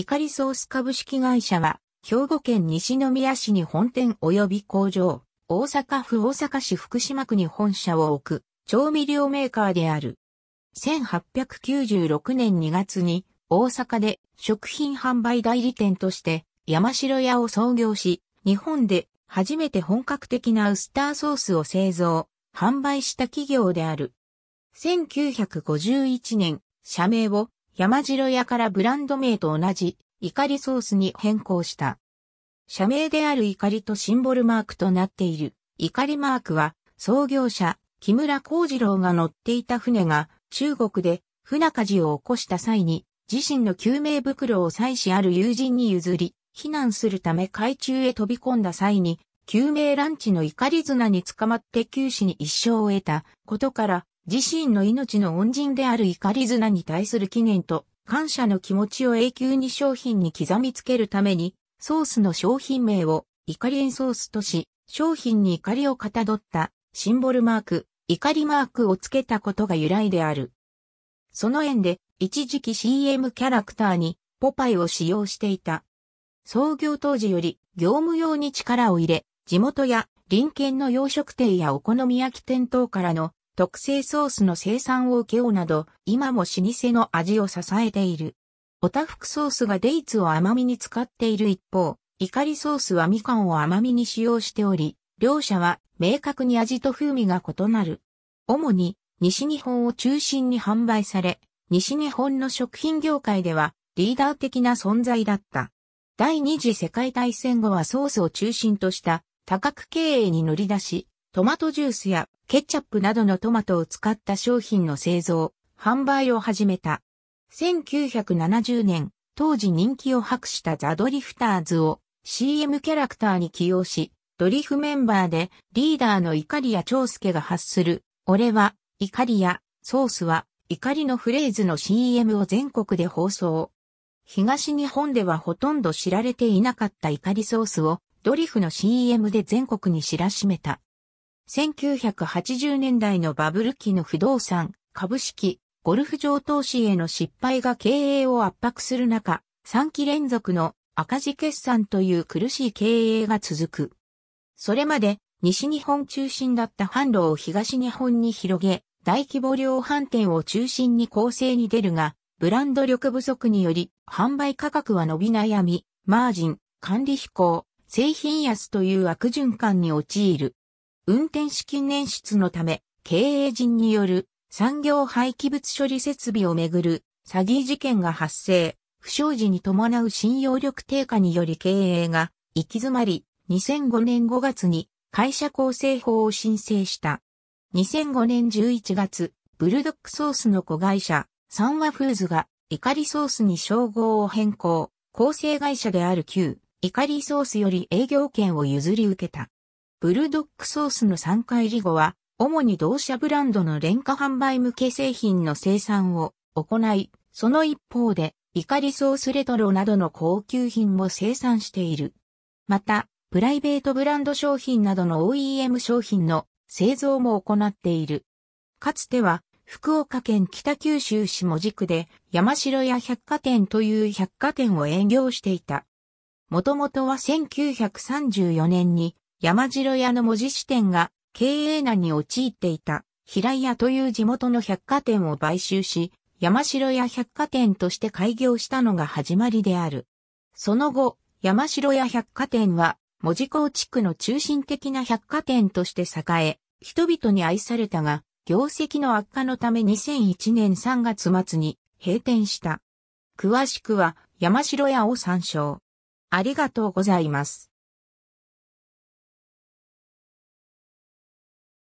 イカリソース株式会社は、兵庫県西宮市に本店及び工場、大阪府大阪市福島区に本社を置く、調味料メーカーである。1896年2月に、大阪で食品販売代理店として山城屋を創業し、日本で初めて本格的なウスターソースを製造、販売した企業である。1951年、社名を山城屋からブランド名と同じ、怒りソースに変更した。社名である怒りとシンボルマークとなっている、怒りマークは、創業者、木村幸次郎が乗っていた船が、中国で船火事を起こした際に、自身の救命袋を妻子ある友人に譲り、避難するため海中へ飛び込んだ際に、救命ランチの怒り綱に捕まって九死に一生を得たことから、自身の命の恩人である怒り綱に対する記念と感謝の気持ちを永久に商品に刻みつけるために、ソースの商品名を怒りエンソースとし、商品に怒りをかたどったシンボルマーク、怒りマークをつけたことが由来である。その縁で、一時期 CM キャラクターにポパイを使用していた。創業当時より業務用に力を入れ、地元や隣県の洋食店やお好み焼き店等からの特製ソースの生産を請け負うなど、今も老舗の味を支えている。おたふくソースがデイツを甘みに使っている一方、イカリソースはみかんを甘みに使用しており、両者は明確に味と風味が異なる。主に西日本を中心に販売され、西日本の食品業界ではリーダー的な存在だった。第二次世界大戦後はソースを中心とした多角経営に乗り出し、トマトジュースやケチャップなどのトマトを使った商品の製造、販売を始めた。1970年、当時人気を博したザ・ドリフターズを CM キャラクターに起用し、ドリフメンバーでリーダーのイカリア長介が発する、俺は、イカリア、ソースは、怒りのフレーズの CM を全国で放送。東日本ではほとんど知られていなかった怒りソースをドリフの CM で全国に知らしめた。1980年代のバブル期の不動産、株式、ゴルフ場投資への失敗が経営を圧迫する中、3期連続の赤字決算という苦しい経営が続く。それまで西日本中心だった販路を東日本に広げ、大規模量販店を中心に構成に出るが、ブランド力不足により販売価格は伸び悩み、マージン、管理費行、製品安という悪循環に陥る。運転資金捻出のため、経営陣による産業廃棄物処理設備をめぐる詐欺事件が発生、不祥事に伴う信用力低下により経営が行き詰まり、2005年5月に会社構成法を申請した。2005年11月、ブルドックソースの子会社、サンワフーズが、イカリソースに称号を変更、構成会社である旧、イカリソースより営業権を譲り受けた。ブルドックソースの3回リゴは、主に同社ブランドの廉価販売向け製品の生産を行い、その一方で、イカリソースレトロなどの高級品も生産している。また、プライベートブランド商品などの OEM 商品の製造も行っている。かつては、福岡県北九州市も司区で山城屋百貨店という百貨店を営業していた。もともとは1934年に山城屋の文字支店が経営難に陥っていた平井屋という地元の百貨店を買収し、山城屋百貨店として開業したのが始まりである。その後、山城屋百貨店は文字港地区の中心的な百貨店として栄え、人々に愛されたが、業績の悪化のため2001年3月末に閉店した。詳しくは山城屋を参照。ありがとうございます。